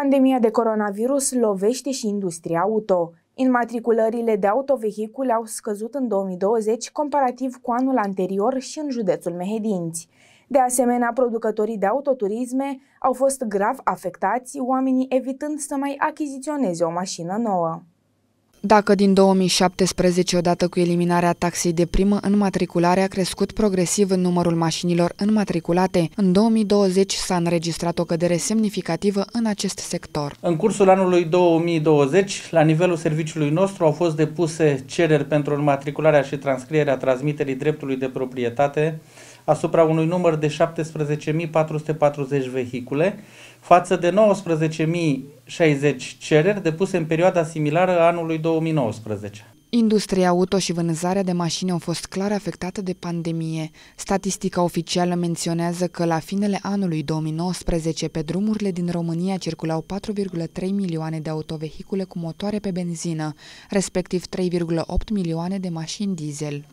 Pandemia de coronavirus lovește și industria auto. Inmatriculările de autovehicule au scăzut în 2020 comparativ cu anul anterior și în județul Mehedinți. De asemenea, producătorii de autoturisme au fost grav afectați, oamenii evitând să mai achiziționeze o mașină nouă. Dacă din 2017, odată cu eliminarea taxei de primă în matriculare, a crescut progresiv în numărul mașinilor înmatriculate, în 2020 s-a înregistrat o cădere semnificativă în acest sector. În cursul anului 2020, la nivelul serviciului nostru, au fost depuse cereri pentru înmatricularea și transcrierea transmiterii dreptului de proprietate asupra unui număr de 17.440 vehicule, față de 19.060 cereri depuse în perioada similară anului 2020. 2019. Industria auto și vânzarea de mașini au fost clar afectată de pandemie. Statistica oficială menționează că la finele anului 2019 pe drumurile din România circulau 4,3 milioane de autovehicule cu motoare pe benzină, respectiv 3,8 milioane de mașini diesel.